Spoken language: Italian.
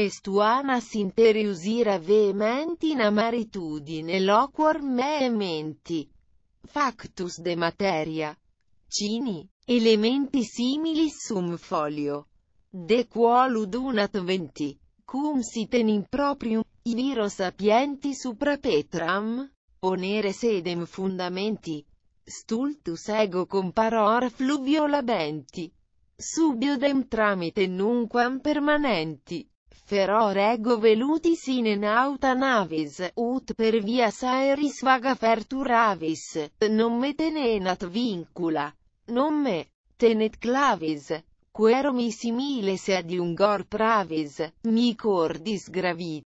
Es tu amas interiusira vehementi in amaritudine loquor me menti. Factus de materia. Cini, elementi simili sum folio. De quoludunat venti, cum siten in proprium, viro sapienti supra petram, ponere sedem fundamenti, stultus ego comparor fluvio labenti, subiodem tramite nunquam permanenti. Ferò rego velutis in auta navis, ut per via saeris vaga ferturavis, non me tenenat vincula, non me, tenet clavis, quero mi simile se ad un gor pravis, mi cordis gravit.